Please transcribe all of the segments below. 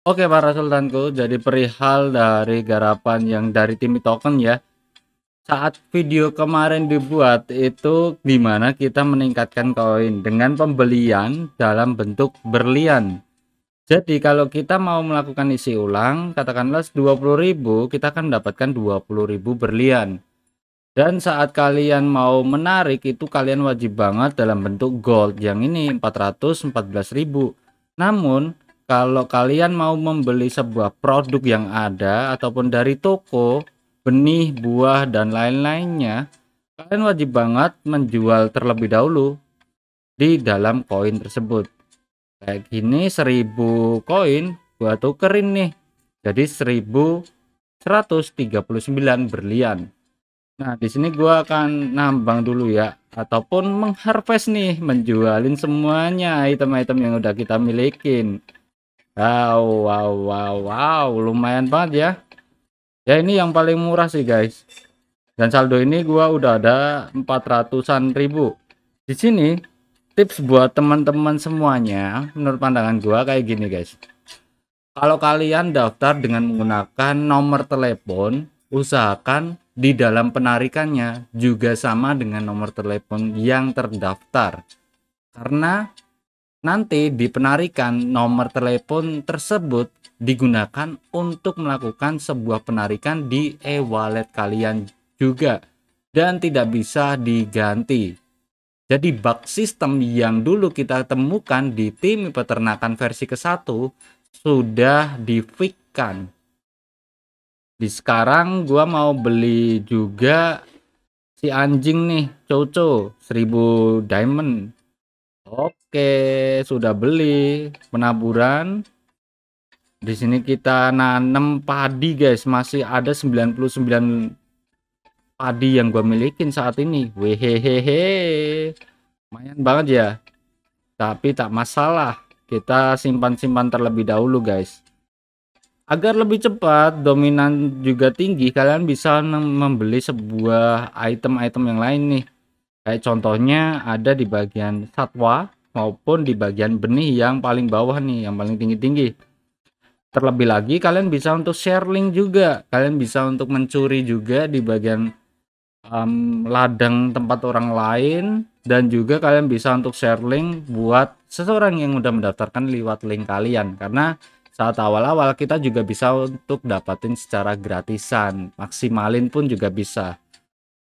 Oke para sultanku, jadi perihal dari garapan yang dari tim Token ya. Saat video kemarin dibuat itu dimana kita meningkatkan koin dengan pembelian dalam bentuk berlian. Jadi kalau kita mau melakukan isi ulang, katakanlah 20.000, kita akan mendapatkan 20.000 berlian. Dan saat kalian mau menarik itu kalian wajib banget dalam bentuk gold yang ini 414.000. Namun kalau kalian mau membeli sebuah produk yang ada ataupun dari toko benih buah dan lain-lainnya kalian wajib banget menjual terlebih dahulu di dalam koin tersebut kayak gini 1000 koin gua tukerin nih jadi 1139 berlian Nah, di sini gua akan nambang dulu ya ataupun mengharvest nih, menjualin semuanya item-item yang udah kita milikin. Wow, wow, wow, wow, lumayan banget ya. Ya ini yang paling murah sih guys. Dan saldo ini gua udah ada 400-an ribu. Di sini tips buat teman-teman semuanya menurut pandangan gua kayak gini guys. Kalau kalian daftar dengan menggunakan nomor telepon, usahakan di dalam penarikannya juga sama dengan nomor telepon yang terdaftar. Karena Nanti di penarikan nomor telepon tersebut digunakan untuk melakukan sebuah penarikan di e-wallet kalian juga dan tidak bisa diganti. Jadi bug sistem yang dulu kita temukan di tim peternakan versi ke-1 sudah di Di sekarang gua mau beli juga si anjing nih, Coco 1000 diamond Oke, sudah beli penaburan. Di sini kita nanam padi, guys. Masih ada 99 padi yang gua milikin saat ini. Wehehehe. Lumayan banget ya. Tapi tak masalah. Kita simpan-simpan terlebih dahulu, guys. Agar lebih cepat, dominan juga tinggi, kalian bisa membeli sebuah item-item yang lain nih. Kayak contohnya ada di bagian satwa maupun di bagian benih yang paling bawah nih, yang paling tinggi-tinggi. Terlebih lagi kalian bisa untuk share link juga. Kalian bisa untuk mencuri juga di bagian um, ladang tempat orang lain dan juga kalian bisa untuk share link buat seseorang yang udah mendaftarkan lewat link kalian karena saat awal-awal kita juga bisa untuk dapatin secara gratisan maksimalin pun juga bisa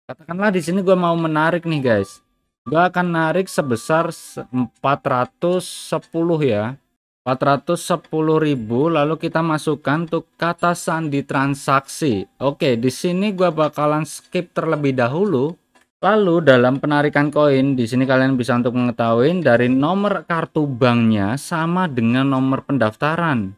katakanlah di sini gue mau menarik nih guys gue akan narik sebesar 410 ya 410 ribu lalu kita masukkan untuk kata sandi transaksi oke di sini gue bakalan skip terlebih dahulu Lalu dalam penarikan koin di sini kalian bisa untuk mengetahui dari nomor kartu banknya sama dengan nomor pendaftaran.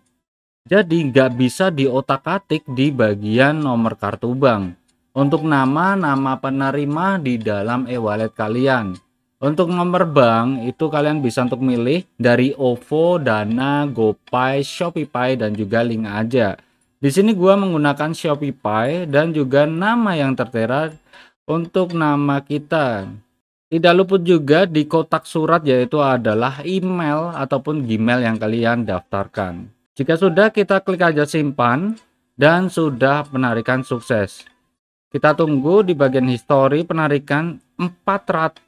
Jadi nggak bisa diotak-atik di bagian nomor kartu bank untuk nama-nama penerima di dalam e-wallet kalian. Untuk nomor bank itu kalian bisa untuk milih dari OVO, Dana, GoPay, Shopeepay dan juga link aja. Di sini gue menggunakan Shopeepay dan juga nama yang tertera untuk nama kita. Tidak luput juga di kotak surat yaitu adalah email ataupun Gmail yang kalian daftarkan. Jika sudah kita klik aja simpan dan sudah penarikan sukses. Kita tunggu di bagian history penarikan 410.000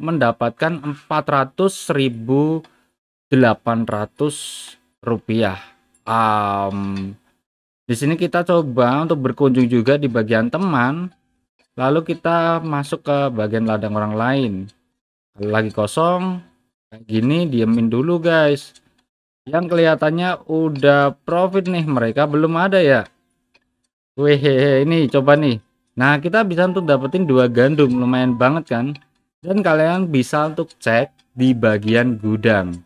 mendapatkan 400.800 rupiah. Um, di sini kita coba untuk berkunjung juga di bagian teman. Lalu kita masuk ke bagian ladang orang lain. lagi kosong, kayak gini diemin dulu guys. Yang kelihatannya udah profit nih mereka belum ada ya. Wih, ini coba nih. Nah, kita bisa untuk dapetin dua gandum, lumayan banget kan? Dan kalian bisa untuk cek di bagian gudang.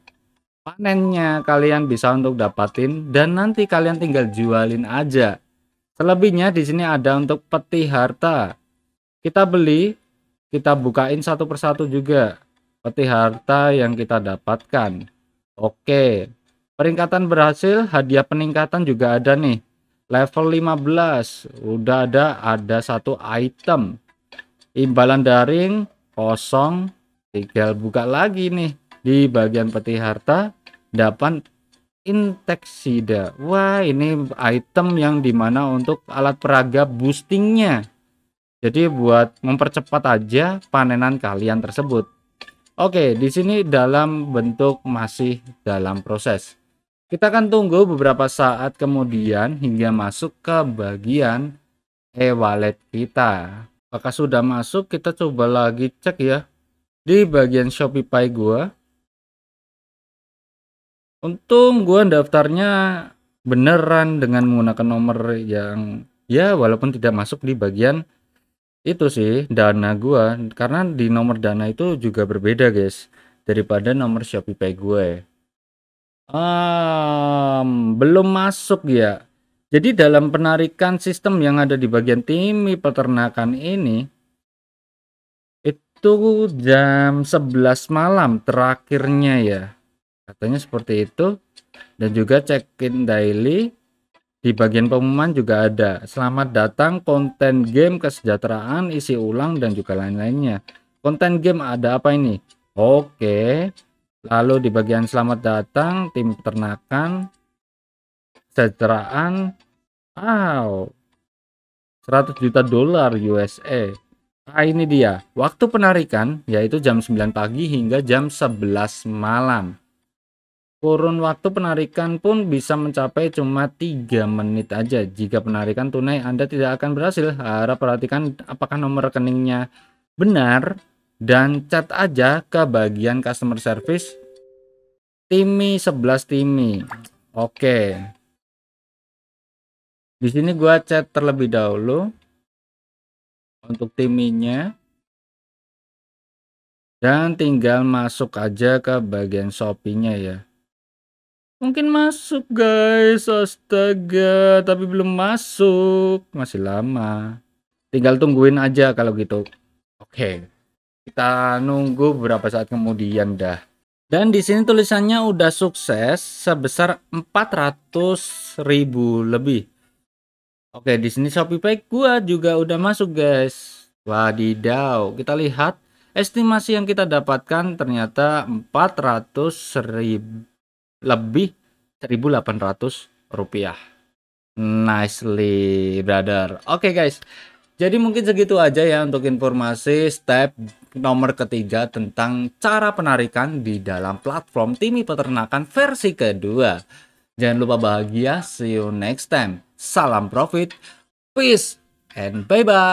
Panennya kalian bisa untuk dapatin dan nanti kalian tinggal jualin aja. Selebihnya di sini ada untuk peti harta. Kita beli, kita bukain satu persatu juga peti harta yang kita dapatkan. Oke. Peringkatan berhasil, hadiah peningkatan juga ada nih level 15 udah ada ada satu item imbalan daring kosong tinggal buka lagi nih di bagian peti harta dapat inteksida wah ini item yang dimana untuk alat peraga boostingnya jadi buat mempercepat aja panenan kalian tersebut Oke, di sini dalam bentuk masih dalam proses. Kita akan tunggu beberapa saat kemudian hingga masuk ke bagian e-wallet kita. Apakah sudah masuk? Kita coba lagi cek ya di bagian Shopify gua. Untung gua daftarnya beneran dengan menggunakan nomor yang ya walaupun tidak masuk di bagian itu sih dana gua karena di nomor dana itu juga berbeda guys daripada nomor Shopify gue. Um, belum masuk ya. Jadi dalam penarikan sistem yang ada di bagian timi peternakan ini itu jam 11 malam terakhirnya ya. Katanya seperti itu. Dan juga check-in daily di bagian pengumuman juga ada. Selamat datang konten game kesejahteraan, isi ulang dan juga lain-lainnya. Konten game ada apa ini? Oke. Okay Lalu di bagian selamat datang, tim peternakan, kesejahteraan, wow, 100 juta dolar USA. Nah, ini dia, waktu penarikan yaitu jam 9 pagi hingga jam 11 malam. Kurun waktu penarikan pun bisa mencapai cuma 3 menit aja. Jika penarikan tunai Anda tidak akan berhasil, harap perhatikan apakah nomor rekeningnya benar dan chat aja ke bagian customer service Timi 11 Timi. Oke. Di sini gua chat terlebih dahulu untuk Timinya. Dan tinggal masuk aja ke bagian Shopee-nya ya. Mungkin masuk guys, astaga, tapi belum masuk, masih lama. Tinggal tungguin aja kalau gitu. Oke. Okay kita nunggu beberapa saat kemudian dah dan di sini tulisannya udah sukses sebesar 400.000 lebih oke di sini Shopee gua juga udah masuk guys wadidaw kita lihat estimasi yang kita dapatkan ternyata 400.000 lebih 1.800 rupiah nicely brother oke guys jadi mungkin segitu aja ya untuk informasi step nomor ketiga tentang cara penarikan di dalam platform Timi Peternakan versi kedua. Jangan lupa bahagia, see you next time. Salam profit, peace, and bye-bye.